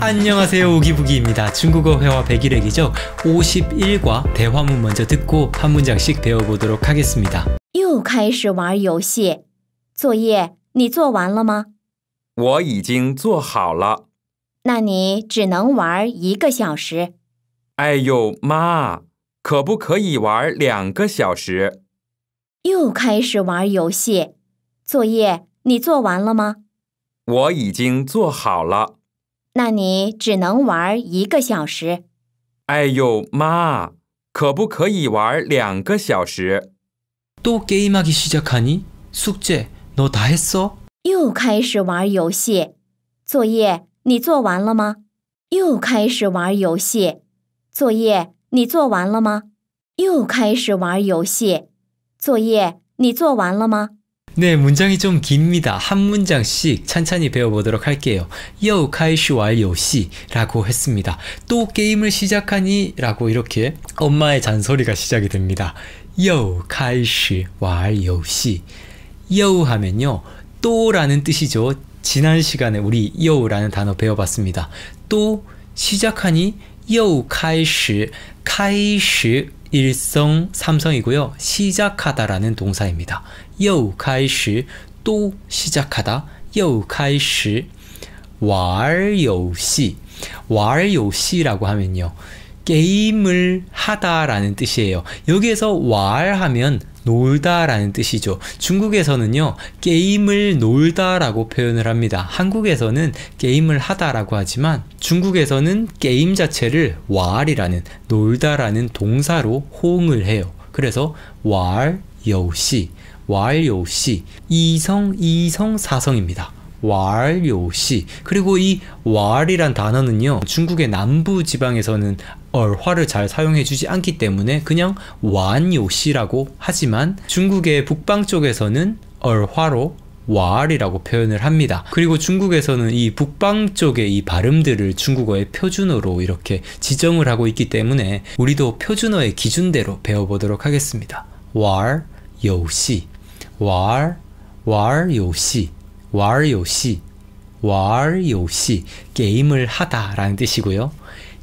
안녕하세요우기부기입니다중국어회화101회죠51과대화문먼저듣고한문장씩배워보도록하겠습니다又开始玩游戏，作业你做完了吗？我已经做好了。那你只能玩一个小时。哎呦妈，可不可以玩两个小时？又开始玩游戏，作业你做完了吗？我已经做好了。那你只能玩一个小时。哎呦妈，可不可以玩两个小时？또게임하기시작하니숙제너다했 어？ 又开始玩游戏，作业你做完了吗？又开始玩游戏，作业你做完了吗？又开始玩游戏，作业你做完了吗？ 네, 문장이 좀 깁니다. 한 문장씩 찬찬히 배워보도록 할게요. 여 카이슈왈 요시라고 했습니다. 또 게임을 시작하니 라고 이렇게 엄마의 잔소리가 시작이 됩니다. 여 카이슈왈 요시 여 하면요. 또라는 뜻이죠. 지난 시간에 우리 여우라는 단어 배워봤습니다. 또 시작하니 요开始 开始 일성 삼성이고요. 시작하다라는 동사입니다. 요开始 또 시작하다. 요开始 왈游戏 왈游戏라고 하면요. 게임을 하다라는 뜻이에요. 여기에서 왈 하면 놀다라는 뜻이죠. 중국에서는요, 게임을 놀다라고 표현을 합니다. 한국에서는 게임을 하다라고 하지만 중국에서는 게임 자체를 왈이라는 놀다라는 동사로 호응을 해요. 그래서 왈 요시, 왈 요시, 이성 이성 사성입니다. 왈 요시 그리고 이 왈이란 단어는요 중국의 남부 지방에서는 얼화를 잘 사용해주지 않기 때문에 그냥 완요시라고 하지만 중국의 북방 쪽에서는 얼화로 와알이라고 표현을 합니다. 그리고 중국에서는 이 북방 쪽의 이 발음들을 중국어의 표준어로 이렇게 지정을 하고 있기 때문에 우리도 표준어의 기준대로 배워보도록 하겠습니다. 왈, 요시, 왈, 왈, 요시, 왈, 요시, 왈, 요시, 게임을 하다 라는 뜻이고요.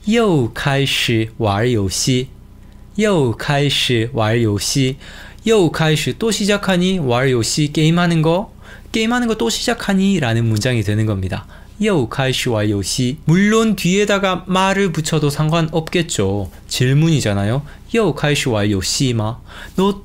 又开始玩游戏，又开始玩游戏，又开始또 시작하니 玩游戏게임하는 거 게임하는 거 또 시작하니라는 문장이 되는 겁니다. 又开始玩 요시 물론 뒤에다가 말을 붙여도 상관없겠죠 질문이잖아요 又开始玩游戏吗너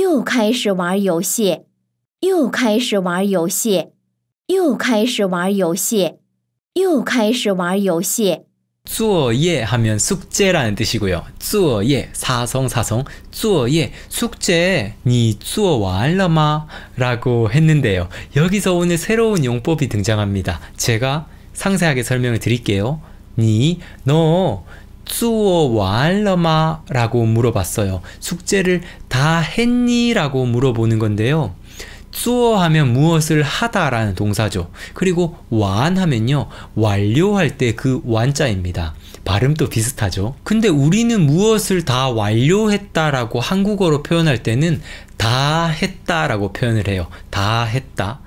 又开始玩游戏，又开始玩游戏，又开始玩游戏，又开始玩游戏。作业 하면 숙제라는 뜻이고요. 作业 사성 사성 作业 숙제 你做完了吗? 라고 했는데요. 여기서 오늘 새로운 용법이 등장합니다. 제가 상세하게 설명을 드릴게요. 你너 숙주어 왈러마 라고 물어봤어요. 숙제를 다 했니? 라고 물어보는 건데요. 쯔어 하면 무엇을 하다 라는 동사죠. 그리고 완 하면요. 완료할 때 그 완자입니다. 발음도 비슷하죠. 근데 우리는 무엇을 다 완료했다 라고 한국어로 표현할 때는 다 했다 라고 표현을 해요. 다 했다.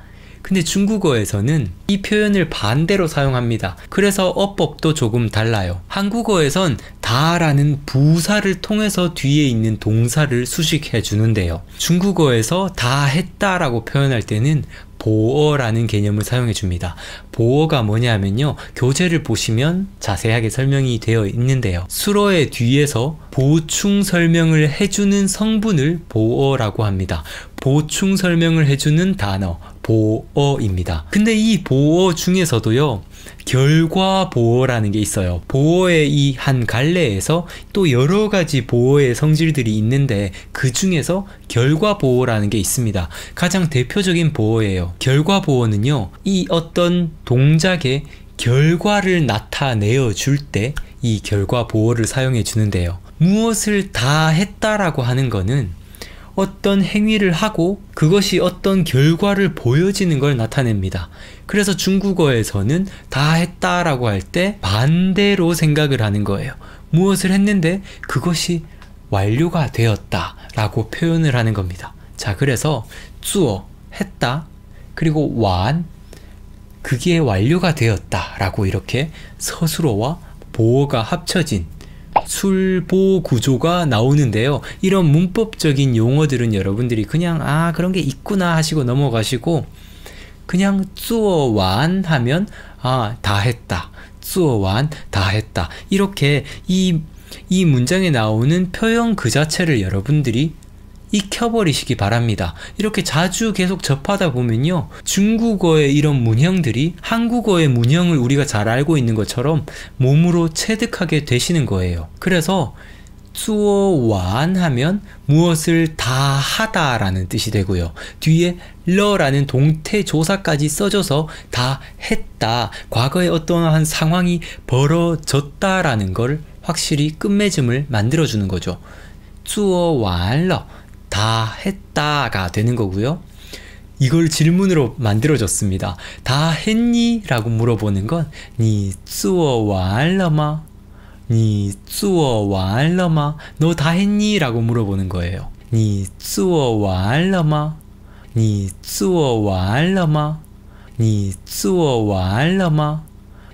근데 중국어에서는 이 표현을 반대로 사용합니다. 그래서 어법도 조금 달라요. 한국어에선 다라는 부사를 통해서 뒤에 있는 동사를 수식해 주는데요. 중국어에서 다 했다라고 표현할 때는 보어라는 개념을 사용해 줍니다. 보어가 뭐냐면요. 교재를 보시면 자세하게 설명이 되어 있는데요. 수로의 뒤에서 보충 설명을 해주는 성분을 보어라고 합니다. 보충 설명을 해주는 단어 보어입니다. 근데 이 보어 중에서도요. 결과 보호라는 게 있어요. 보호의 이 한 갈래에서 또 여러 가지 보호의 성질들이 있는데 그 중에서 결과 보호라는 게 있습니다. 가장 대표적인 보호예요. 결과 보호는요, 이 어떤 동작의 결과를 나타내어 줄 때 이 결과 보호를 사용해 주는데요. 무엇을 다 했다라고 하는 거는 어떤 행위를 하고 그것이 어떤 결과를 보여지는 걸 나타냅니다. 그래서 중국어에서는 다 했다라고 할 때 반대로 생각을 하는 거예요. 무엇을 했는데 그것이 완료가 되었다라고 표현을 하는 겁니다. 자, 그래서 쭈어 했다 그리고 완 그게 완료가 되었다라고 이렇게 서술어와 보어가 합쳐진 술보 구조가 나오는데요. 이런 문법적인 용어들은 여러분들이 그냥 아 그런 게 있구나 하시고 넘어가시고 그냥 쯔어완 하면 아 다 했다. 쯔어완 다 했다. 이렇게 이 이 문장에 나오는 표현 그 자체를 여러분들이 익혀버리시기 바랍니다. 이렇게 자주 계속 접하다 보면요. 중국어의 이런 문형들이 한국어의 문형을 우리가 잘 알고 있는 것처럼 몸으로 체득하게 되시는 거예요. 그래서 쭈어완 하면 무엇을 다 하다 라는 뜻이 되고요. 뒤에 러라는 동태 조사까지 써져서 다 했다. 과거에 어떠한 상황이 벌어졌다 라는 걸 확실히 끝맺음을 만들어주는 거죠. 쭈어완러 다 했다가 되는 거고요. 이걸 질문으로 만들어졌습니다. 다 했니? 라고 물어보는 건, 니 쯔어 완러마? 니 쯔어 완러마? 너 다 했니? 라고 물어보는 거예요. 니 쯔어 완러마? 니 쯔어 완러마? 니 쯔어 완러마?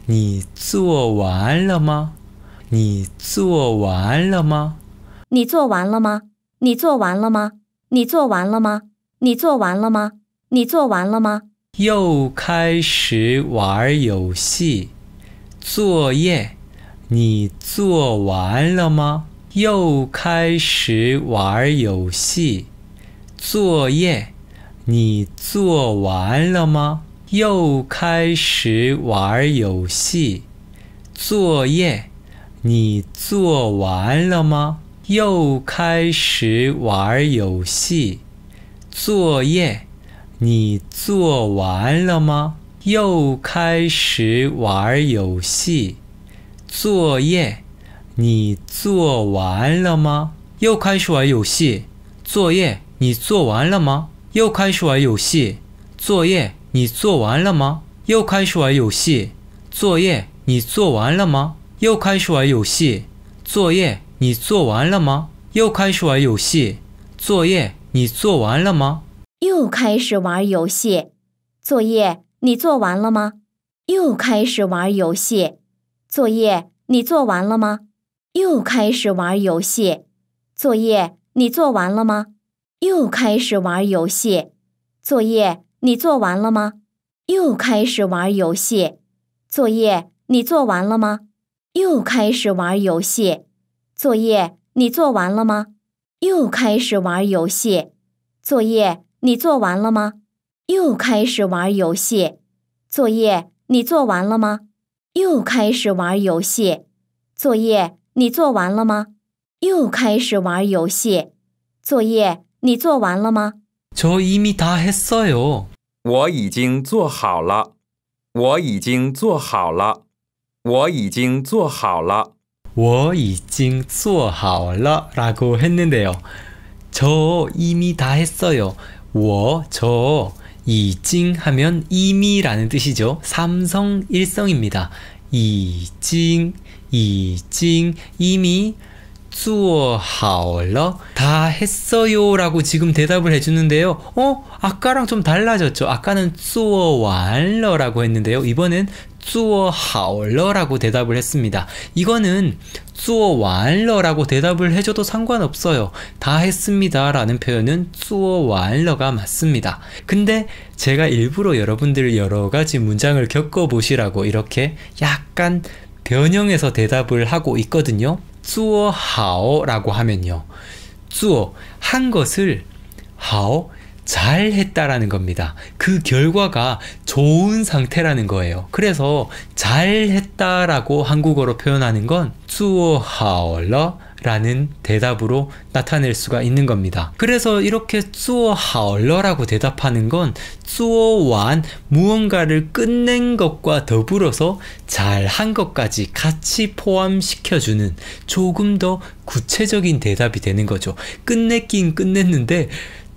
니 쯔어 완러마? 니 쯔어 완러마? 니 쯔어 완러마? 你做完了吗？你做完了吗？你做完了吗？你做完了吗？又开始玩儿游戏，作业，你做完了吗？又开始玩儿游戏，作业，你做完了吗？又开始玩儿游戏，作业，你做完了吗？又开始玩儿游戏，作业你做完了吗？又开始玩儿游戏，作业你做完了吗？又开始玩游戏，作业你做完了吗？又开始玩游戏，作业你做完了吗？又开始玩游戏，作业你做完了吗？又开始玩游戏，作业。你做完了吗？又开始玩游戏。作业你做完了吗？又开始玩游戏。作业你做完了吗？又开始玩游戏。作业你做完了吗？又开始玩游戏。作业你做完了吗？又开始玩游戏。作业你做完了吗？又开始玩游戏。作业你做完了吗？又开始玩游戏。作业你做完了吗？又开始玩游戏。作业你做完了吗？又开始玩游戏。作业你做完了吗？又开始玩游戏。作业你做完了吗？又开始玩游戏。作业你做完了吗？乔伊米达嘿塞哟，我已经做好了，我已经做好了，我已经做好了。 我已经做好了라고 했는데요. 저 이미 다 했어요. 我저 이징 하면 이미라는 뜻이죠. 삼성 일성입니다. 이징 이징 이미 做好了다 했어요 라고 지금 대답을 해주는데요 어? 아까랑 좀 달라졌죠 아까는 做完了라고 했는데요 이번엔 쏘어 하얼러라고 대답을 했습니다. 이거는 쏘어 와알러라고 대답을 해줘도 상관없어요. 다 했습니다 라는 표현은 쏘어 와알러가 맞습니다. 근데 제가 일부러 여러분들 여러가지 문장을 겪어보시라고 이렇게 약간 변형해서 대답을 하고 있거든요. 쏘어 하오라고 하면요. 쏘어 한 것을 하오 잘 했다라는 겁니다. 그 결과가 좋은 상태라는 거예요. 그래서 잘 했다라고 한국어로 표현하는 건 쭈어하얼러 라는 대답으로 나타낼 수가 있는 겁니다. 그래서 이렇게 쭈어하얼러라고 대답하는 건 쭈어완 무언가를 끝낸 것과 더불어서 잘 한 것까지 같이 포함시켜주는 조금 더 구체적인 대답이 되는 거죠. 끝냈긴 끝냈는데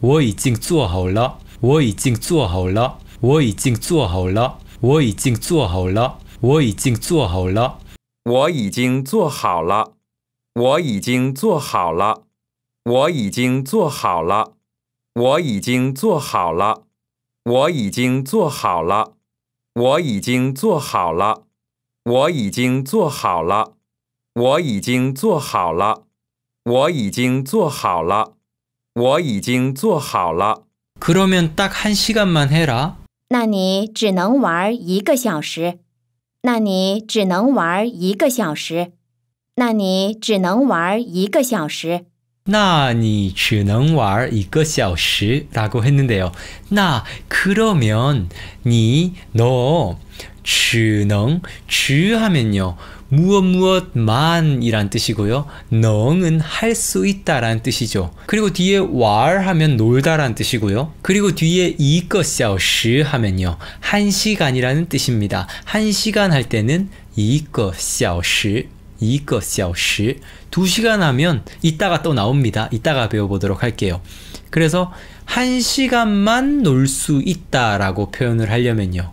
我已经做好了，我已经做好了，我已经做好了，我已经做好了，我已经做好了，我已经做好了，我已经做好了，我已经做好了，我已经做好了，我已经做好了，我已经做好了，我已经做好了，我已经做好了，我已经做好了。我已经做好了。그러면딱한시간만해 라。 那你只能玩一个小时。那你只能玩一个小时。那你只能玩一个小时。那你只能玩一个小时。라고했는데요나그러면너只能주하면요 무엇 무엇 만이란 뜻이고요. 너은할 수 있다란 뜻이죠. 그리고 뒤에 왈 하면 놀다란 뜻이고요. 그리고 뒤에 이것小时 하면요. 한 시간이라는 뜻입니다. 한 시간 할 때는 이것小时 이것小时 두 시간 하면 이따가 또 나옵니다. 이따가 배워보도록 할게요. 그래서 한 시간만 놀 수 있다라고 표현을 하려면요.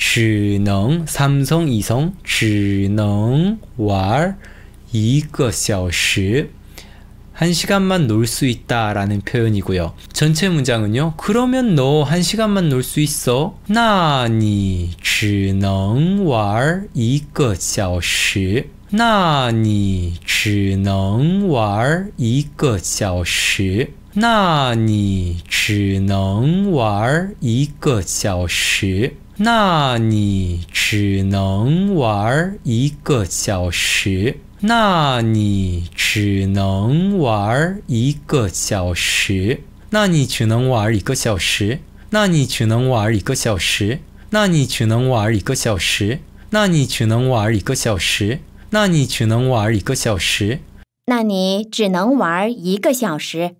只能 삼성 이성 只能玩一个小时한 시간만 놀 수 있다 라는 표현이고요. 전체 문장은요. 그러면 너 한 시간만 놀 수 있어? 나니 只能玩一个小时 나니 只能玩一个小时那你只能玩一个小时。那你只能玩一个小时。那你只能玩一个小时。那你只能玩一个小时。那你只能玩一个小时。那你只能玩一个小时。那你只能玩一个小时。那你只能玩一个小时。那你只能玩一个小时。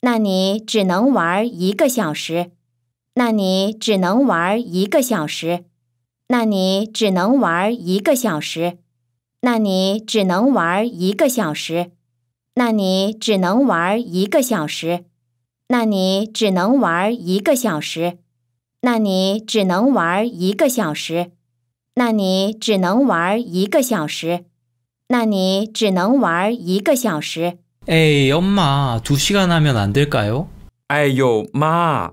那你只能玩一个小时。那你只能玩一个小时，那你只能玩一个小时，那你只能玩一个小时，那你只能玩一个小时，那你只能玩一个小时，那你只能玩一个小时，那你只能玩一个小时。那你只能玩一个小时能行吗？哎呦妈！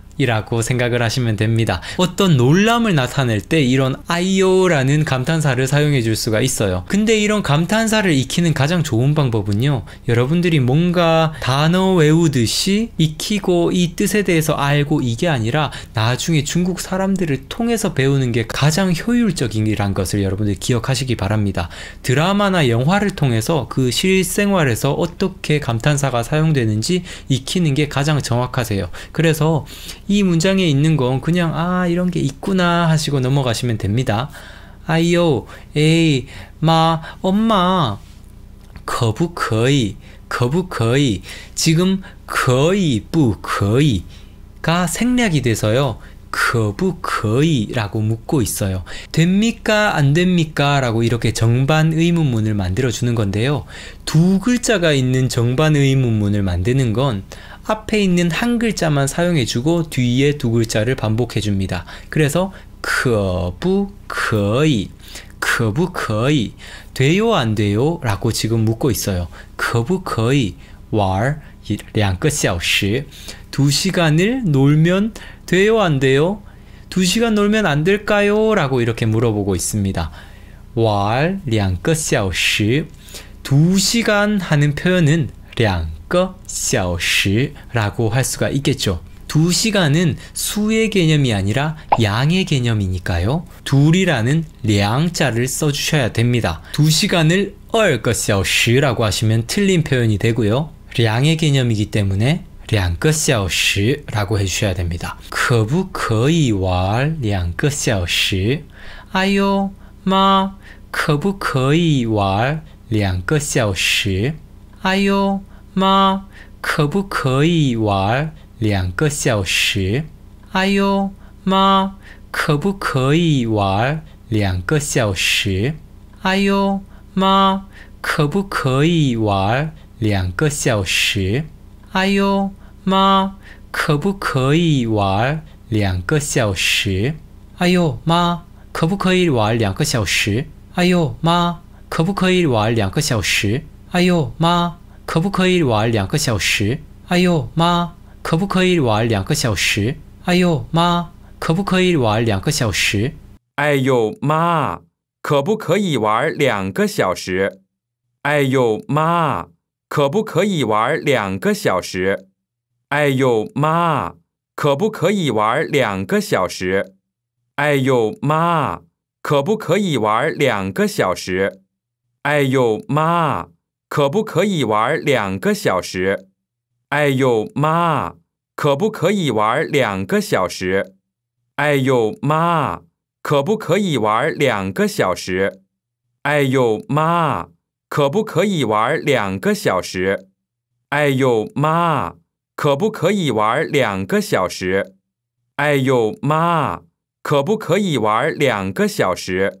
이라고 생각을 하시면 됩니다. 어떤 놀람을 나타낼 때 이런 아이오라는 감탄사를 사용해 줄 수가 있어요. 근데 이런 감탄사를 익히는 가장 좋은 방법은요. 여러분들이 뭔가 단어 외우듯이 익히고 이 뜻에 대해서 알고 이게 아니라 나중에 중국 사람들을 통해서 배우는 게 가장 효율적이란 것을 여러분들 기억하시기 바랍니다. 드라마나 영화를 통해서 그 실생활에서 어떻게 감탄사가 사용되는지 익히는 게 가장 정확하세요. 그래서 이 문장에 있는 건 그냥 아 이런 게 있구나 하시고 넘어가시면 됩니다. 아이요, 에이, 마, 엄마, 거부 거의, 거부 거의, 지금 거의 부 거의가 생략이 돼서요. 거부 거의라고 묻고 있어요. 됩니까 안 됩니까라고 이렇게 정반 의문문을 만들어 주는 건데요. 두 글자가 있는 정반 의문문을 만드는 건 앞에 있는 한 글자만 사용해주고 뒤에 두 글자를 반복해줍니다. 그래서 可不可以可不可以 돼요 안 돼요? 라고 지금 묻고 있어요. 可不可以 왈, 2个小时 2시간을 놀면 돼요 안 돼요? 2시간 놀면 안 될까요? 라고 이렇게 물어보고 있습니다. 왈, 2个小时 2시간 하는 표현은 2个 샤오시라고 할 수가 있겠죠. 2시간은 수의 개념이 아니라 양의 개념이니까요. 둘이라는 량자를 써주셔야 됩니다. 2시간을 얼个小시라고 하시면 틀린 표현이 되고요. 량의 개념이기 때문에 两个小시라고 해주셔야 됩니다. 可不可以玩两个小时? 아요, 마, 可不可以玩两个小时? 아요, 妈，可不可以玩两个小时？哎呦，妈，可不可以玩两个小时？哎呦，妈，可不可以玩两个小时？哎呦，妈，可不可以玩两个小时？哎呦，妈，可不可以玩两个小时？哎呦，妈，可不可以玩两个小时？哎呦，妈。可不可以玩两个小时？哎呦妈！可不可以玩两个小时？哎呦妈！可不可以玩两个小时？哎呦妈！可不可以玩两个小时？哎呦妈！可不可以玩两个小时？哎呦妈！可不可以玩两个小时？哎呦妈！可不可以玩两个小时？哎呦妈！可不可以玩两个小时？哎呦妈！可不可以玩两个小时？哎呦妈！可不可以玩两个小时？哎呦妈！可不可以玩两个小时？哎呦妈！可不可以玩两个小时？哎呦妈！可不可以玩两个小时？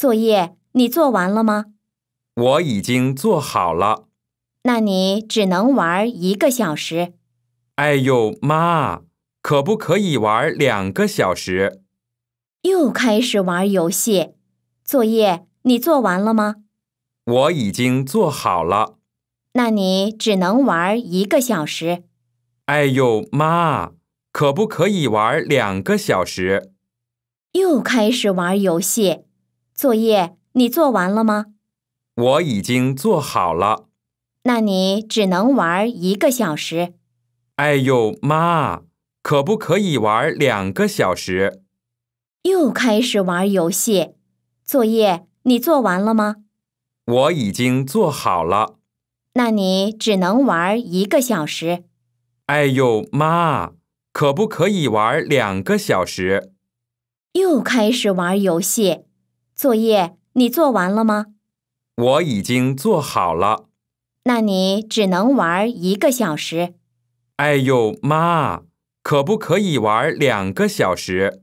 作业你做完了吗？我已经做好了。那你只能玩一个小时。哎呦妈！可不可以玩两个小时？又开始玩游戏。作业你做完了吗？我已经做好了。那你只能玩一个小时。哎呦妈！可不可以玩两个小时？又开始玩游戏。作业你做完了吗？我已经做好了。那你只能玩一个小时。哎呦妈！可不可以玩两个小时？又开始玩游戏。作业你做完了吗？我已经做好了。那你只能玩一个小时。哎呦妈！可不可以玩两个小时？又开始玩游戏。作业你做完了吗？我已经做好了。那你只能玩一个小时。哎呦妈，可不可以玩两个小时？